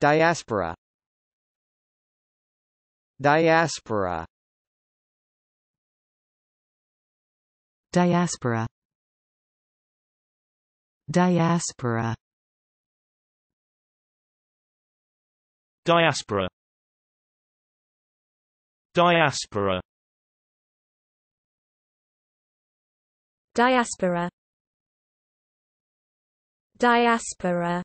Diaspora Diaspora Diaspora Diaspora Diaspora Diaspora Diaspora Diaspora